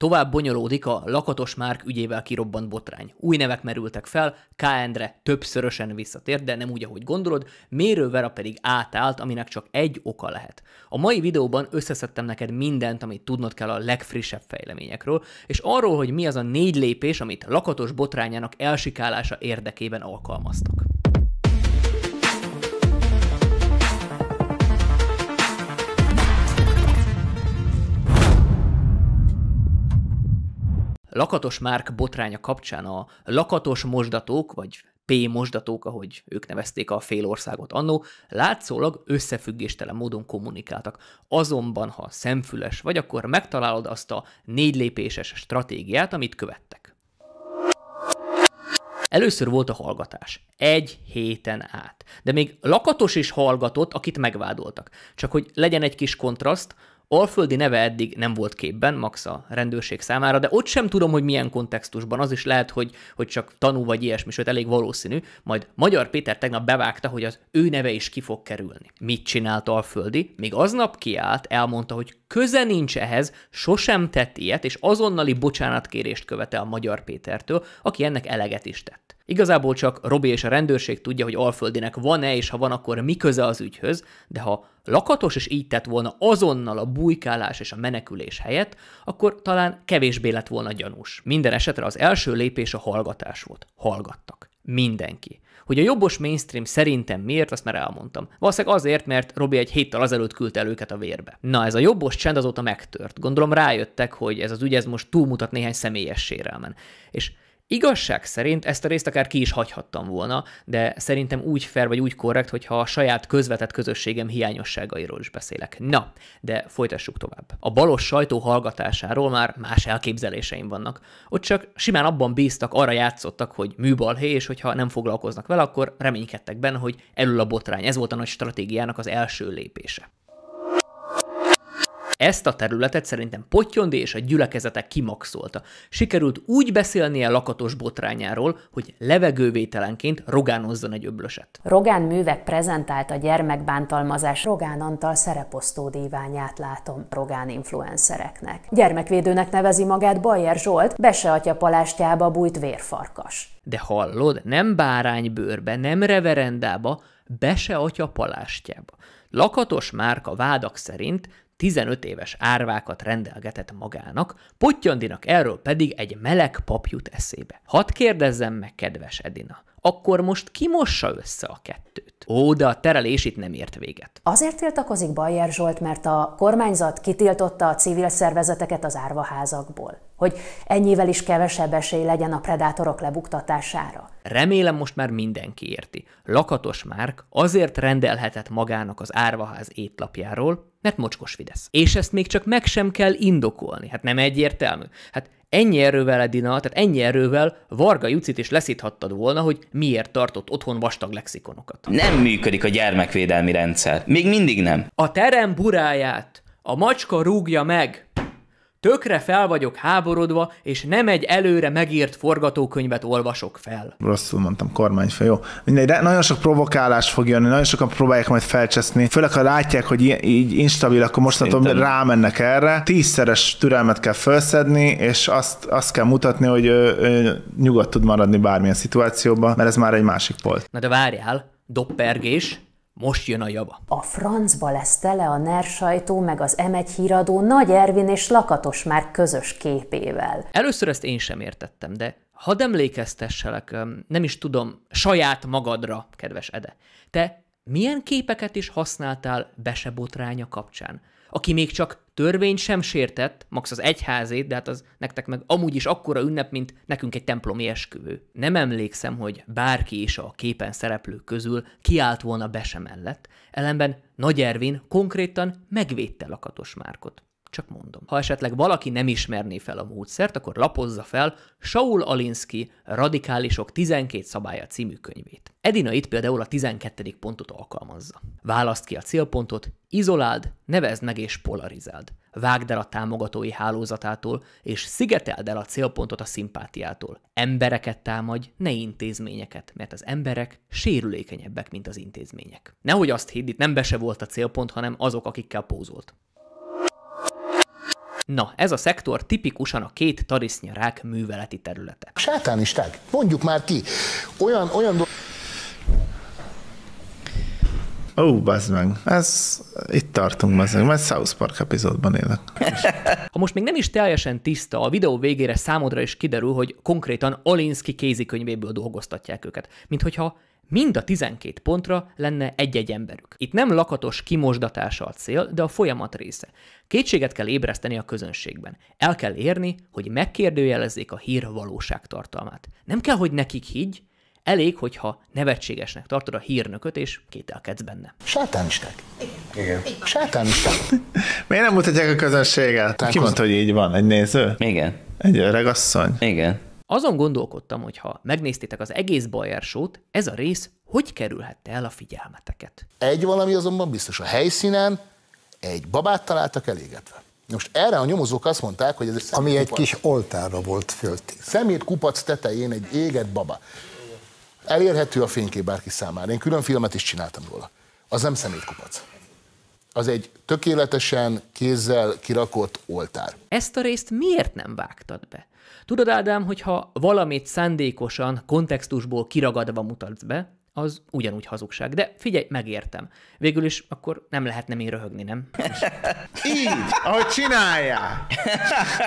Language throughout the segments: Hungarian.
Tovább bonyolódik a lakatos márk ügyével kirobbant botrány. Új nevek merültek fel, K. Endre többszörösen visszatért, de nem úgy, ahogy gondolod, Vera pedig átállt, aminek csak egy oka lehet. A mai videóban összeszedtem neked mindent, amit tudnod kell a legfrissebb fejleményekről, és arról, hogy mi az a négy lépés, amit lakatos botrányának elsikálása érdekében alkalmaztak. Lakatos Márk botránya kapcsán a lakatos mosdatók, vagy P-mosdatók, ahogy ők nevezték a fél országot annó, látszólag összefüggéstelen módon kommunikáltak. Azonban, ha szemfüles vagy, akkor megtalálod azt a négy lépéses stratégiát, amit követtek. Először volt a hallgatás. Egy héten át. De még Lakatos is hallgatott, akit megvádoltak. Csak hogy legyen egy kis kontraszt, Alföldi neve eddig nem volt képben, max a rendőrség számára, de ott sem tudom, hogy milyen kontextusban. Az is lehet, hogy, hogy csak tanú vagy ilyesmi, sőt elég valószínű. Majd Magyar Péter tegnap bevágta, hogy az ő neve is ki fog kerülni. Mit csinált Alföldi? Még aznap kiállt, elmondta, hogy köze nincs ehhez, sosem tett ilyet, és azonnali bocsánatkérést követel Magyar Pétertől, aki ennek eleget is tett. Igazából csak Robi és a rendőrség tudja, hogy Alföldinek van-e, és ha van, akkor mi köze az ügyhöz, de ha lakatos, és így tett volna azonnal a bujkálás és a menekülés helyett, akkor talán kevésbé lett volna gyanús. Minden esetre az első lépés a hallgatás volt. Hallgattak. Mindenki. Hogy a jobbos mainstream szerintem miért, azt már elmondtam. Valószínűleg azért, mert Robi egy héttel azelőtt küldte el őket a vérbe. Na, ez a jobbos csend azóta megtört. Gondolom rájöttek, hogy ez az ügy ez most túlmutat néhány személyes sérelmen. És Igazság szerint ezt a részt akár ki is hagyhattam volna, de szerintem úgy fair vagy úgy korrekt, hogyha a saját közvetett közösségem hiányosságairól is beszélek. Na, de folytassuk tovább. A balos sajtó hallgatásáról már más elképzeléseim vannak. Ott csak simán abban bíztak, arra játszottak, hogy műbalhé, és hogyha nem foglalkoznak vele, akkor reménykedtek benne, hogy elül a botrány. Ez volt a nagy stratégiának az első lépése. Ezt a területet szerintem Pottyondi és a gyülekezetek kimaxolta. Sikerült úgy beszélnie a lakatos botrányáról, hogy levegővételenként rogánozzon egy öblöset. Rogán műve prezentált a gyermekbántalmazás Rogán Antal szereposztó díványát látom Rogán influencereknek. Gyermekvédőnek nevezi magát Bajer Zsolt, Bese atya palástjába bújt vérfarkas. De hallod, nem báránybőrbe, nem reverendába, Bese atya palástjába. Lakatos Márka vádak szerint 15 éves árvákat rendelgetett magának, Pottyandinak erről pedig egy meleg pap jut eszébe. Hadd kérdezzem meg, kedves Edina, akkor most kimossa össze a kettőt? Ó, de a terelés itt nem ért véget. Azért tiltakozik Bajer Zsolt, mert a kormányzat kitiltotta a civil szervezeteket az árvaházakból hogy ennyivel is kevesebb esély legyen a predátorok lebuktatására. Remélem most már mindenki érti. Lakatos Márk azért rendelhetett magának az árvaház étlapjáról, mert mocskos Fidesz. És ezt még csak meg sem kell indokolni, hát nem egyértelmű. Hát ennyi erővel, Edina, tehát ennyi erővel Varga Jucit is leszíthattad volna, hogy miért tartott otthon vastag lexikonokat. Nem működik a gyermekvédelmi rendszer. Még mindig nem. A terem buráját a macska rúgja meg, Tökre fel vagyok háborodva, és nem egy előre megírt forgatókönyvet olvasok fel. Rosszul mondtam, kormányfő, jó. Mindegy, de nagyon sok provokálás fog jönni, nagyon sokan próbálják majd felcseszni, főleg ha látják, hogy így instabil, akkor mostantól Szerintem. rámennek erre. Tízszeres türelmet kell felszedni, és azt, azt kell mutatni, hogy ő, ő nyugodt tud maradni bármilyen szituációban, mert ez már egy másik volt. Na de várjál, doppergés, most jön a java. A francba lesz tele a NER sajtó, meg az M1 híradó Nagy Ervin és Lakatos már közös képével. Először ezt én sem értettem, de hadd emlékeztesselek, nem is tudom, saját magadra, kedves Ede. Te milyen képeket is használtál besebotránya kapcsán? aki még csak törvényt sem sértett, max az egyházét, de hát az nektek meg amúgy is akkora ünnep, mint nekünk egy templomi esküvő. Nem emlékszem, hogy bárki is a képen szereplők közül kiállt volna be sem mellett, ellenben Nagy Ervin konkrétan megvédte Lakatos Márkot. Csak mondom. Ha esetleg valaki nem ismerné fel a módszert, akkor lapozza fel Saul Alinsky Radikálisok 12 szabálya című könyvét. Edina itt például a 12. pontot alkalmazza. Választ ki a célpontot, izoláld, nevezd meg és polarizáld. Vágd el a támogatói hálózatától, és szigeteld el a célpontot a szimpátiától. Embereket támadj, ne intézményeket, mert az emberek sérülékenyebbek, mint az intézmények. Nehogy azt hidd, itt nem be se volt a célpont, hanem azok, akikkel pózolt. Na, ez a szektor tipikusan a két tarisznyarák műveleti területe. Sátánisták, mondjuk már ki, olyan, olyan do- Ó, oh, bazd meg. Ez, itt tartunk, bazd meg, mert South Park epizódban élek. ha most még nem is teljesen tiszta, a videó végére számodra is kiderül, hogy konkrétan Olinsky kézikönyvéből dolgoztatják őket. Mint hogyha mind a 12 pontra lenne egy-egy emberük. Itt nem lakatos kimosdatása a cél, de a folyamat része. Kétséget kell ébreszteni a közönségben. El kell érni, hogy megkérdőjelezzék a hír valóságtartalmát. Nem kell, hogy nekik higgy, elég, hogyha nevetségesnek tartod a hírnököt, és kételkedsz benne. Sátánisták. Igen. Igen. Sátánisták. Miért nem mutatják a közönséget? Ki mondta, hogy így van? Egy néző? Igen. Egy asszony? Igen. Azon gondolkodtam, hogy ha megnéztétek az egész Bayer show ez a rész hogy kerülhette el a figyelmeteket? Egy valami azonban biztos, a helyszínen egy babát találtak elégetve. Most erre a nyomozók azt mondták, hogy ez egy Ami egy kis oltára volt fölté. Szemét kupac tetején egy éget baba. Elérhető a fénykép bárki számára. Én külön filmet is csináltam róla. Az nem kupac. az egy tökéletesen kézzel kirakott oltár. Ezt a részt miért nem vágtad be? Tudod, Ádám, hogyha valamit szándékosan, kontextusból kiragadva mutatsz be, az ugyanúgy hazugság. De figyelj, megértem. Végül is akkor nem lehetne még röhögni, nem? így, ahogy csinálják!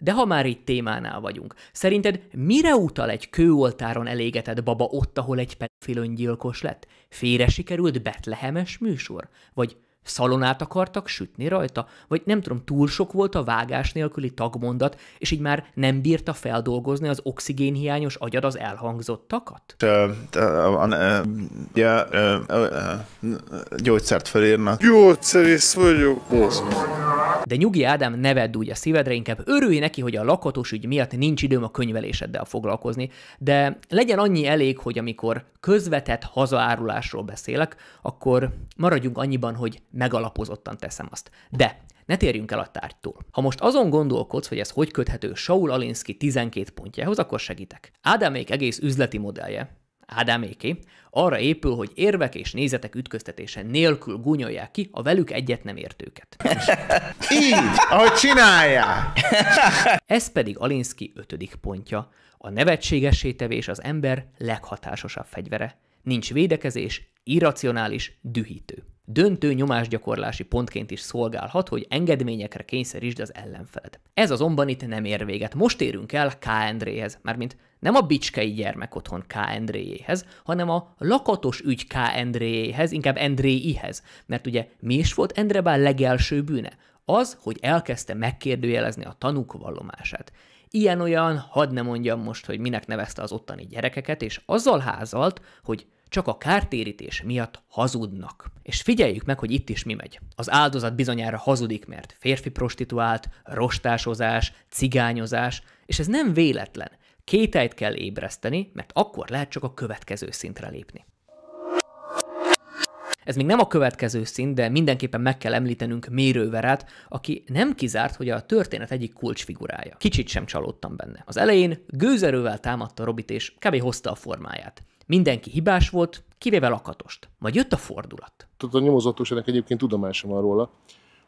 De ha már itt témánál vagyunk, szerinted mire utal egy kőoltáron elégetett baba ott, ahol egy pedofil öngyilkos lett? Félre sikerült betlehemes műsor? Vagy Szalonát akartak sütni rajta? Vagy nem tudom, túl sok volt a vágás nélküli tagmondat, és így már nem bírta feldolgozni az oxigénhiányos agyad az elhangzottakat? Ja, gyógyszert felírnak. Gyógyszerész vagyok, De nyugi Ádám, ne vedd úgy a szívedre, inkább örülj neki, hogy a lakatos ügy miatt nincs időm a könyveléseddel foglalkozni, de legyen annyi elég, hogy amikor közvetett hazaárulásról beszélek, akkor maradjunk annyiban, hogy megalapozottan teszem azt. De ne térjünk el a tárgytól. Ha most azon gondolkodsz, hogy ez hogy köthető Saul Alinsky 12 pontjához, akkor segítek. Ádámék egész üzleti modellje, Ádáméké, arra épül, hogy érvek és nézetek ütköztetése nélkül gúnyolják ki a velük egyet nem értőket. Így, ahogy csinálják! Ez pedig Alinsky ötödik pontja. A nevetségesé tevés az ember leghatásosabb fegyvere. Nincs védekezés, irracionális, dühítő döntő nyomásgyakorlási pontként is szolgálhat, hogy engedményekre kényszerítsd az ellenfelet. Ez azonban itt nem ér véget. Most érünk el K. Endréhez, mármint nem a Bicskei gyermekotthon K. Endréjéhez, hanem a lakatos ügy K. Endréjéhez, inkább Andréihez. Mert ugye mi is volt Endrebál legelső bűne? Az, hogy elkezdte megkérdőjelezni a tanúk vallomását ilyen-olyan, hadd ne mondjam most, hogy minek nevezte az ottani gyerekeket, és azzal házalt, hogy csak a kártérítés miatt hazudnak. És figyeljük meg, hogy itt is mi megy. Az áldozat bizonyára hazudik, mert férfi prostituált, rostásozás, cigányozás, és ez nem véletlen. Kételyt kell ébreszteni, mert akkor lehet csak a következő szintre lépni. Ez még nem a következő szint, de mindenképpen meg kell említenünk Mérőverát, aki nem kizárt, hogy a történet egyik kulcsfigurája. Kicsit sem csalódtam benne. Az elején gőzerővel támadta Robit és kb. hozta a formáját. Mindenki hibás volt, kivéve Lakatost. Majd jött a fordulat. Tudod, a nyomozatúságnak egyébként tudomásom van róla,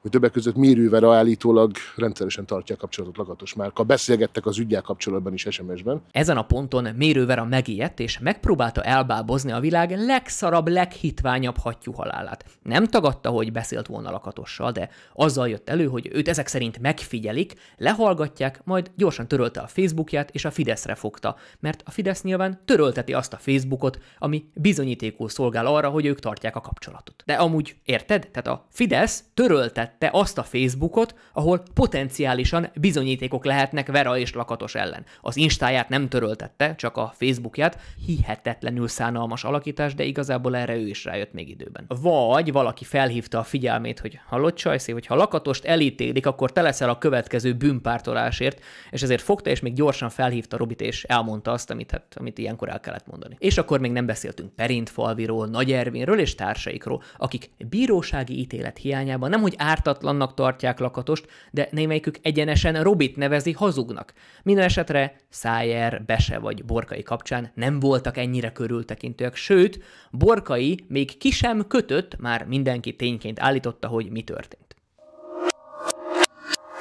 hogy többek között Mérővera állítólag rendszeresen tartja a kapcsolatot Lakatos Márka. Beszélgettek az ügyel kapcsolatban is SMS-ben. Ezen a ponton Mérővera megijedt, és megpróbálta elbábozni a világ legszarabb, leghitványabb hattyú halálát. Nem tagadta, hogy beszélt volna Lakatossal, de azzal jött elő, hogy őt ezek szerint megfigyelik, lehallgatják, majd gyorsan törölte a Facebookját, és a Fideszre fogta, mert a Fidesz nyilván törölteti azt a Facebookot, ami bizonyítékul szolgál arra, hogy ők tartják a kapcsolatot. De amúgy érted? Tehát a Fidesz törölte mellette azt a Facebookot, ahol potenciálisan bizonyítékok lehetnek Vera és Lakatos ellen. Az instáját nem töröltette, csak a Facebookját, hihetetlenül szánalmas alakítás, de igazából erre ő is rájött még időben. Vagy valaki felhívta a figyelmét, hogy hallott Csajszé, hogy ha Lakatost elítélik, akkor te leszel a következő bűnpártolásért, és ezért fogta és még gyorsan felhívta Robit és elmondta azt, amit, hát, amit ilyenkor el kellett mondani. És akkor még nem beszéltünk Perint Falviról, Nagy Ervinről és társaikról, akik bírósági ítélet hiányában nem hogy ártatlannak tartják Lakatost, de némelyikük egyenesen Robit nevezi hazugnak. Minden esetre Szájer, Bese vagy Borkai kapcsán nem voltak ennyire körültekintőek, sőt, Borkai még ki sem kötött, már mindenki tényként állította, hogy mi történt.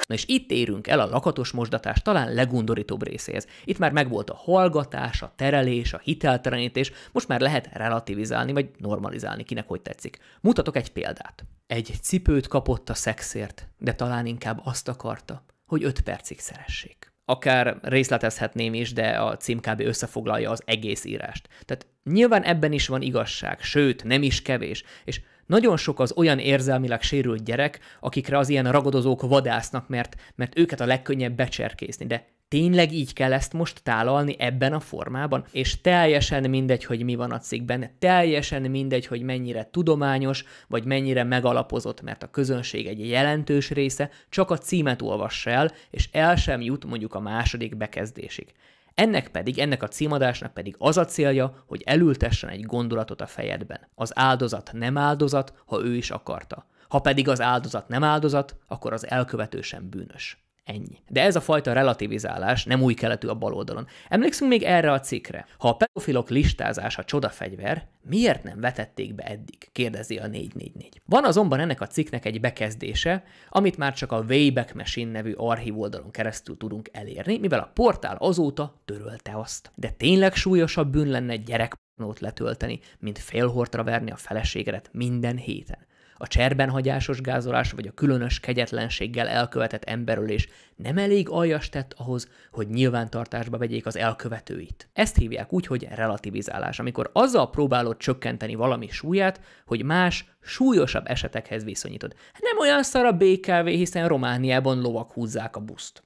Na és itt érünk el a lakatos mosdatás talán legundorítóbb részéhez. Itt már megvolt a hallgatás, a terelés, a hiteltelenítés, most már lehet relativizálni vagy normalizálni, kinek hogy tetszik. Mutatok egy példát. Egy cipőt kapott a szexért, de talán inkább azt akarta, hogy öt percig szeressék. Akár részletezhetném is, de a cím kb. összefoglalja az egész írást. Tehát nyilván ebben is van igazság, sőt, nem is kevés, és nagyon sok az olyan érzelmileg sérült gyerek, akikre az ilyen ragadozók vadásznak, mert, mert őket a legkönnyebb becserkészni, de Tényleg így kell ezt most tálalni ebben a formában? És teljesen mindegy, hogy mi van a cikkben, teljesen mindegy, hogy mennyire tudományos, vagy mennyire megalapozott, mert a közönség egy jelentős része csak a címet olvassa el, és el sem jut mondjuk a második bekezdésig. Ennek pedig, ennek a címadásnak pedig az a célja, hogy elültessen egy gondolatot a fejedben. Az áldozat nem áldozat, ha ő is akarta. Ha pedig az áldozat nem áldozat, akkor az elkövető sem bűnös. Ennyi. De ez a fajta relativizálás nem új keletű a baloldalon. Emlékszünk még erre a cikkre. Ha a pedofilok listázása csodafegyver, miért nem vetették be eddig? Kérdezi a 444. Van azonban ennek a cikknek egy bekezdése, amit már csak a Wayback Machine nevű archív oldalon keresztül tudunk elérni, mivel a portál azóta törölte azt. De tényleg súlyosabb bűn lenne gyerek letölteni, mint félhortra verni a feleségedet minden héten. A cserbenhagyásos gázolás vagy a különös kegyetlenséggel elkövetett emberölés nem elég aljas tett ahhoz, hogy nyilvántartásba vegyék az elkövetőit. Ezt hívják úgy, hogy relativizálás, amikor azzal próbálod csökkenteni valami súlyát, hogy más, súlyosabb esetekhez viszonyítod. Nem olyan szar a BKV, hiszen Romániában lovak húzzák a buszt.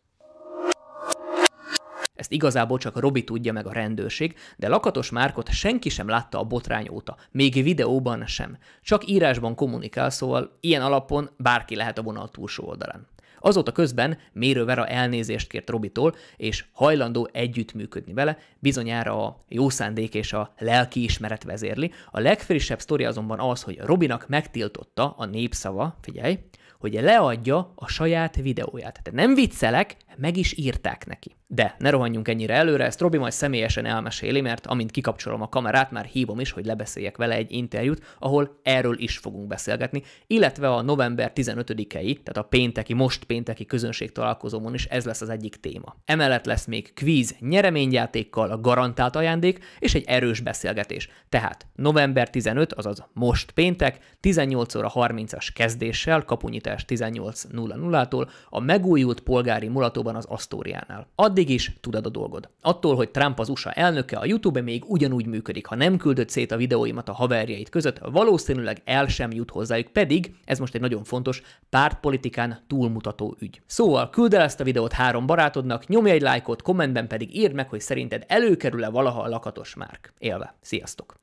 Ezt igazából csak Robi tudja meg a rendőrség, de Lakatos Márkot senki sem látta a botrány óta, még videóban sem. Csak írásban kommunikál, szóval ilyen alapon bárki lehet a vonal túlsó oldalán. Azóta közben Mérő Vera elnézést kért Robitól, és hajlandó együttműködni vele, bizonyára a jó szándék és a lelki ismeret vezérli. A legfrissebb sztori azonban az, hogy Robinak megtiltotta a népszava, figyelj, hogy leadja a saját videóját. Tehát nem viccelek, meg is írták neki. De ne rohanjunk ennyire előre, ezt Robi majd személyesen elmeséli, mert amint kikapcsolom a kamerát, már hívom is, hogy lebeszéljek vele egy interjút, ahol erről is fogunk beszélgetni, illetve a november 15 i tehát a pénteki, most pénteki közönség találkozómon is ez lesz az egyik téma. Emellett lesz még kvíz nyereményjátékkal, a garantált ajándék és egy erős beszélgetés. Tehát november 15, azaz most péntek, 18 óra 30-as kezdéssel, kapunyítás 18.00-tól a megújult polgári mulatóban az Asztóriánál. Addig addig is tudod a dolgod. Attól, hogy Trump az USA elnöke, a YouTube még ugyanúgy működik, ha nem küldöd szét a videóimat a haverjait között, valószínűleg el sem jut hozzájuk, pedig ez most egy nagyon fontos pártpolitikán túlmutató ügy. Szóval küld el ezt a videót három barátodnak, nyomj egy lájkot, kommentben pedig írd meg, hogy szerinted előkerül-e valaha a lakatos márk. Élve, sziasztok!